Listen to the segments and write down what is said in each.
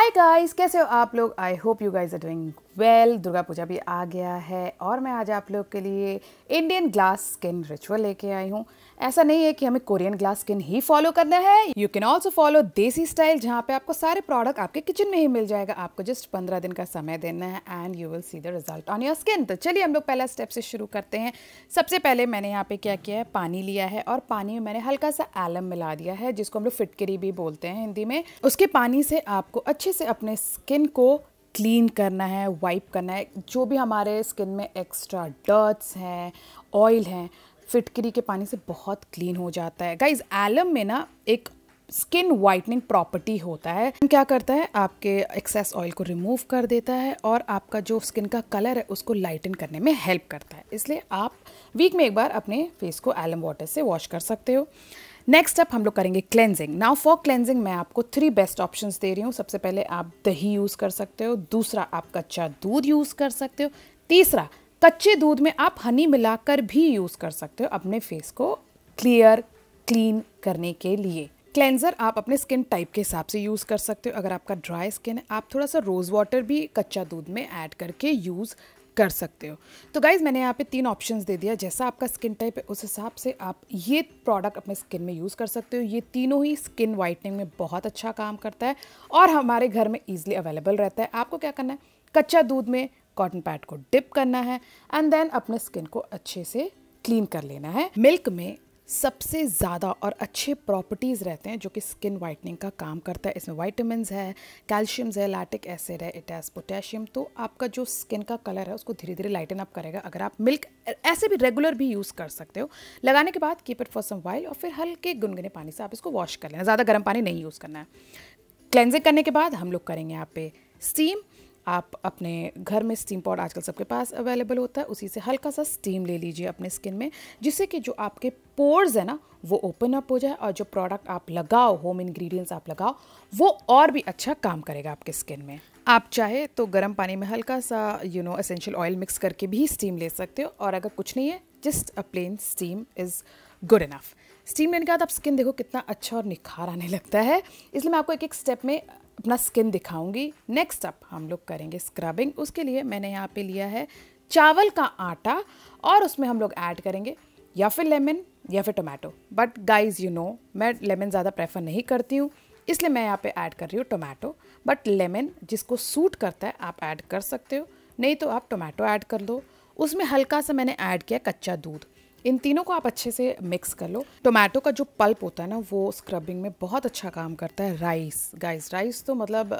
hi guys कैसे हो आप लोग I hope you guys are doing well well, Durga Puja भी आ गया है और मैं आज आप लोग के लिए इंडियन ग्लास स्किन रिचुअल लेके आई हूँ ऐसा नहीं है कि हमें कोरियन ग्लास स्किन ही फॉलो करना है you can also follow desi style जहाँ पे आपको सारे प्रोडक्ट आपके किचन में ही मिल जाएगा आपको जस्ट पंद्रह दिन का समय देना है and you will see the result on your skin तो चलिए हम लोग पहला स्टेप से शुरू करते हैं सबसे पहले मैंने यहाँ पे क्या किया है पानी लिया है और पानी में मैंने हल्का सा एलम मिला दिया है जिसको हम लोग फिटकरी भी बोलते हैं हिंदी में उसके पानी से आपको अच्छे से अपने स्किन को क्लीन करना है वाइप करना है जो भी हमारे स्किन में एक्स्ट्रा डर्ट्स हैं ऑयल हैं फिटकरी के पानी से बहुत क्लीन हो जाता है गाइज एलम में ना एक स्किन वाइटनिंग प्रॉपर्टी होता है क्या करता है आपके एक्सेस ऑयल को रिमूव कर देता है और आपका जो स्किन का कलर है उसको लाइटन करने में हेल्प करता है इसलिए आप वीक में एक बार अपने फेस को एलम वाटर से वॉश कर सकते हो नेक्स्ट अप हम लोग करेंगे क्लेंजिंग नाउ फॉर क्लेंजिंग मैं आपको थ्री बेस्ट ऑप्शंस दे रही हूँ सबसे पहले आप दही यूज़ कर सकते हो दूसरा आप कच्चा दूध यूज़ कर सकते हो तीसरा कच्चे दूध में आप हनी मिलाकर भी यूज़ कर सकते हो अपने फेस को क्लियर क्लीन करने के लिए क्लेंजर आप अपने स्किन टाइप के हिसाब से यूज़ कर सकते हो अगर आपका ड्राई स्किन है आप थोड़ा सा रोज़ वाटर भी कच्चा दूध में ऐड करके यूज़ कर सकते हो तो गाइज़ मैंने यहाँ पे तीन ऑप्शंस दे दिया जैसा आपका स्किन टाइप है उस हिसाब से आप ये प्रोडक्ट अपने स्किन में यूज़ कर सकते हो ये तीनों ही स्किन वाइटनिंग में बहुत अच्छा काम करता है और हमारे घर में ईजिली अवेलेबल रहता है आपको क्या करना है कच्चा दूध में कॉटन पैड को डिप करना है एंड देन अपने स्किन को अच्छे से क्लीन कर लेना है मिल्क में सबसे ज़्यादा और अच्छे प्रॉपर्टीज़ रहते हैं जो कि स्किन वाइटनिंग का काम करता है इसमें वाइटमिन है कैल्शियम्स है लैटिक एसिड है इटैस पोटेशियम तो आपका जो स्किन का कलर है उसको धीरे धीरे लाइटन अप करेगा अगर आप मिल्क ऐसे भी रेगुलर भी यूज़ कर सकते हो लगाने के बाद keep it for some while और फिर हल्के गुनगुने पानी से आप इसको वॉश कर लेना ज़्यादा गर्म पानी नहीं यूज़ करना है क्लेंजिंग करने के बाद हम लोग करेंगे यहाँ पे स्टीम आप अपने घर में स्टीम पॉड आजकल सबके पास अवेलेबल होता है उसी से हल्का सा स्टीम ले लीजिए अपने स्किन में जिससे कि जो आपके पोर्स है ना वो ओपन अप हो जाए और जो प्रोडक्ट आप लगाओ होम इंग्रेडिएंट्स आप लगाओ वो और भी अच्छा काम करेगा आपके स्किन में आप चाहे तो गर्म पानी में हल्का सा you know essential oil mix करके भी स्टीम ले सकते हो और अगर कुछ नहीं है just a plain steam is good enough steam लेने के बाद आप स्किन देखो कितना अच्छा और निखार आने लगता है इसलिए मैं आपको एक एक स्टेप में अपना स्किन दिखाऊंगी नेक्स्ट अप हम लोग करेंगे स्क्रबिंग उसके लिए मैंने यहाँ पे लिया है चावल का आटा और उसमें हम लोग ऐड करेंगे या फिर लेमन या फिर tomato but guys you know मैं लेमन ज़्यादा प्रेफर नहीं करती हूँ इसलिए मैं यहाँ पे ऐड कर रही हूँ टोमेटो बट लेमन जिसको सूट करता है आप ऐड कर सकते हो नहीं तो आप टोमेटो ऐड कर लो उसमें हल्का सा मैंने ऐड किया कच्चा दूध इन तीनों को आप अच्छे से मिक्स कर लो टोमेटो का जो पल्प होता है ना वो स्क्रबिंग में बहुत अच्छा काम करता है राइस गाइस राइस तो मतलब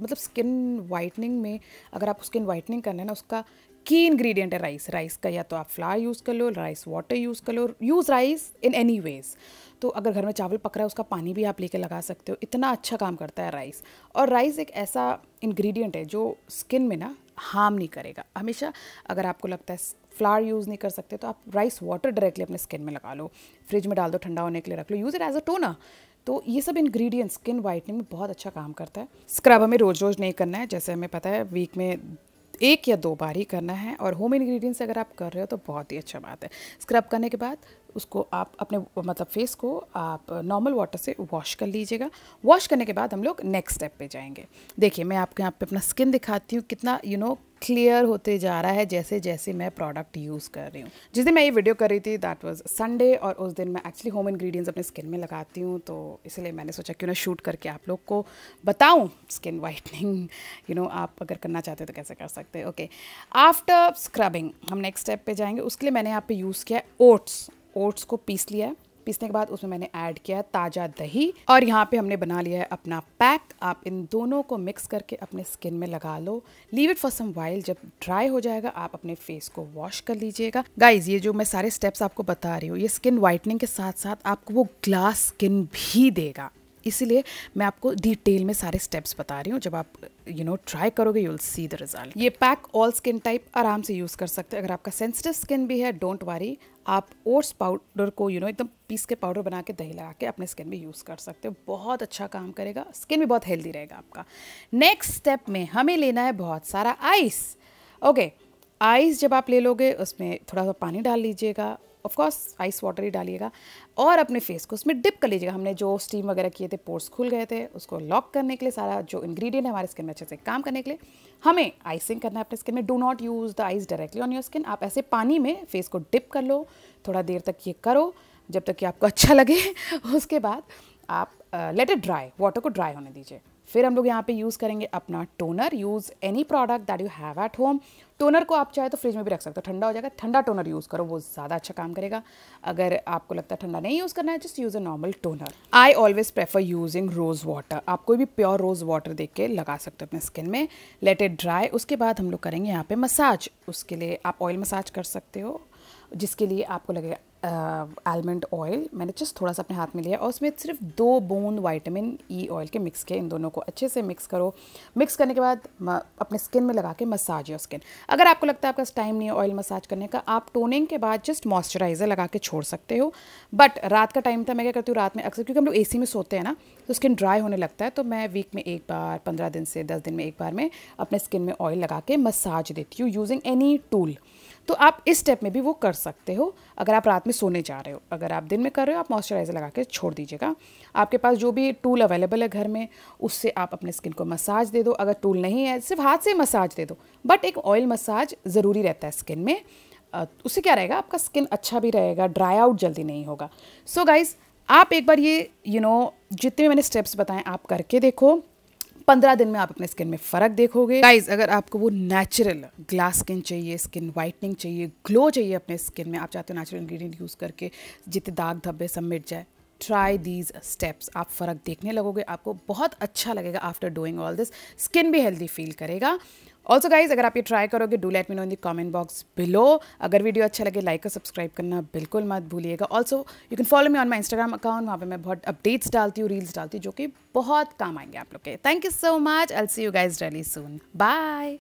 मतलब स्किन वाइटनिंग में अगर आप स्किन वाइटनिंग करना है ना उसका की इंग्रेडिएंट है राइस राइस का या तो आप फ्लावर यूज़ कर लो राइस वाटर यूज़ कर लो use rice in any ways तो अगर घर में चावल पक रहा है उसका पानी भी आप लेके लगा सकते हो इतना अच्छा काम करता है राइस और राइस एक ऐसा इंग्रेडिएंट है जो स्किन में ना हार्म नहीं करेगा हमेशा अगर आपको लगता है फ्लावर यूज़ नहीं कर सकते तो आप राइस वाटर डायरेक्टली अपने स्किन में लगा लो फ्रिज में डाल दो ठंडा होने के लिए रख लो use it as a toner तो ये सब इन्ग्रीडियंट्स स्किन वाइटनिंग में बहुत अच्छा काम करता है स्क्रब हमें रोज़ रोज़ नहीं करना है जैसे हमें पता है वीक में एक या दो बार ही करना है और होम इंग्रेडिएंट्स अगर आप कर रहे हो तो बहुत ही अच्छा बात है स्क्रब करने के बाद उसको आप अपने मतलब फेस को आप नॉर्मल वाटर से वॉश कर लीजिएगा वॉश करने के बाद हम लोग नेक्स्ट स्टेप पे जाएंगे देखिए मैं आपके यहाँ पे अपना स्किन दिखाती हूँ कितना यू नो क्लियर होते जा रहा है जैसे जैसे मैं प्रोडक्ट यूज़ कर रही हूँ जिस दिन मैं ये वीडियो कर रही थी दैट वाज संडे और उस दिन मैं एक्चुअली होम इंग्रेडिएंट्स अपने स्किन में लगाती हूँ तो इसलिए मैंने सोचा क्यों ना शूट करके आप लोग को बताऊँ स्किन वाइटनिंग यू नो आप अगर करना चाहते हो तो कैसे कर सकते हैं ओके आफ्टर स्क्रबिंग हम नेक्स्ट स्टेप पर जाएंगे उसके लिए मैंने यहाँ पर यूज़ किया ओट्स ओट्स को पीस लिया है पीसने के बाद उसमें मैंने ऐड किया ताज़ा दही और यहाँ पे हमने बना लिया है अपना पैक आप इन दोनों को मिक्स करके अपने स्किन में लगा लो leave it for some while जब ड्राई हो जाएगा आप अपने फेस को वॉश कर लीजिएगा गाइज ये जो मैं सारे स्टेप्स आपको बता रही हूँ ये स्किन वाइटनिंग के साथ साथ आपको वो ग्लास स्किन भी देगा इसीलिए मैं आपको डिटेल में सारे स्टेप्स बता रही हूँ जब आप यू नो ट्राई करोगे you will see the result ये पैक ऑल स्किन टाइप आराम से यूज़ कर सकते हो अगर आपका सेंसिटिव स्किन भी है डोंट वरी आप ओट्स पाउडर को यू नो एकदम पीस के पाउडर बना के दही लगा के अपने स्किन में यूज़ कर सकते हो बहुत अच्छा काम करेगा स्किन भी बहुत हेल्दी रहेगा आपका नेक्स्ट स्टेप में हमें लेना है बहुत सारा आइस ओके आइस जब आप ले लोगे उसमें थोड़ा सा पानी डाल लीजिएगा ऑफकोर्स आइस वाटर ही डालिएगा और अपने फेस को उसमें डिप कर लीजिएगा हमने जो स्टीम वगैरह किए थे पोर्स खुल गए थे उसको लॉक करने के लिए सारा जो इंग्रेडिएंट है हमारे स्किन में अच्छे से काम करने के लिए हमें आइसिंग करना है अपने स्किन में do not use the ice directly on your skin आप ऐसे पानी में फेस को डिप कर लो थोड़ा देर तक ये करो जब तक कि आपको अच्छा लगे उसके बाद आप लेट इट ड्राई वाटर को ड्राई होने दीजिए फिर हम लोग यहाँ पे यूज़ करेंगे अपना toner use any product that you have at home toner को आप चाहे तो फ्रिज में भी रख सकते हो ठंडा हो जाएगा ठंडा टोनर यूज़ करो वो ज़्यादा अच्छा काम करेगा अगर आपको लगता है ठंडा नहीं यूज़ करना है just use a normal toner I always prefer using rose water आप कोई भी प्योर रोज़ वाटर देख के लगा सकते हो अपने स्किन में लेट इट ड्राई उसके बाद हम लोग करेंगे यहाँ पर मसाज उसके लिए आप ऑयल मसाज कर सकते हो जिसके लिए आपको लगेगा आलमंड uh, ऑयल मैंने जस्ट थोड़ा सा अपने हाथ में लिया और उसमें सिर्फ दो बूंद वाइटामिन ई ऑयल के मिक्स किए इन दोनों को अच्छे से मिक्स करो मिक्स करने के बाद अपने स्किन में लगा के मसाज योर स्किन अगर आपको लगता है आपका टाइम नहीं है ऑयल मसाज करने का आप टोनिंग के बाद जस्ट मॉइस्चराइज़र लगा के छोड़ सकते हो बट रात का टाइम था मैं क्या करती हूँ रात में अक्सर क्योंकि हम लोग ए में सोते हैं ना तो स्किन ड्राई होने लगता है तो मैं वीक में एक बार पंद्रह दिन से दस दिन में एक बार में अपने स्किन में ऑयल लगा के मसाज देती हूँ यूजिंग एनी टूल तो आप इस स्टेप में भी वो कर सकते हो अगर आप रात में सोने जा रहे हो अगर आप दिन में कर रहे हो आप मॉइस्चराइज़र लगा के छोड़ दीजिएगा आपके पास जो भी टूल अवेलेबल है घर में उससे आप अपने स्किन को मसाज दे दो अगर टूल नहीं है सिर्फ हाथ से मसाज दे दो बट एक ऑयल मसाज ज़रूरी रहता है स्किन में उससे क्या रहेगा आपका स्किन अच्छा भी रहेगा ड्राई आउट जल्दी नहीं होगा सो so गाइज आप एक बार ये यू you नो know, जितने मैंने स्टेप्स बताएं आप करके देखो पंद्रह दिन में आप अपने स्किन में फर्क देखोगे गाइज अगर आपको वो नेचुरल ग्लास स्किन चाहिए स्किन व्हाइटनिंग चाहिए ग्लो चाहिए अपने स्किन में आप चाहते हो नेचुरल इंग्रीडियंट यूज़ करके जितने दाग धब्बे सब मिट जाए ट्राई दीज स्टेप्स आप फ़र्क देखने लगोगे आपको बहुत अच्छा लगेगा after doing all this skin भी हेल्दी फील करेगा ऑल्सो गाइज अगर आप ये ट्राई करोगे do let me know in the comment box below अगर वीडियो अच्छा लगे लाइक और सब्सक्राइब करना बिल्कुल मत भूलिएगा also you can follow me on my Instagram account वहाँ पर मैं बहुत अपडेट्स डालती हूँ रील्स डालती हूँ जो कि बहुत काम आएंगे आप लोग के thank you so much I'll see you guys really soon bye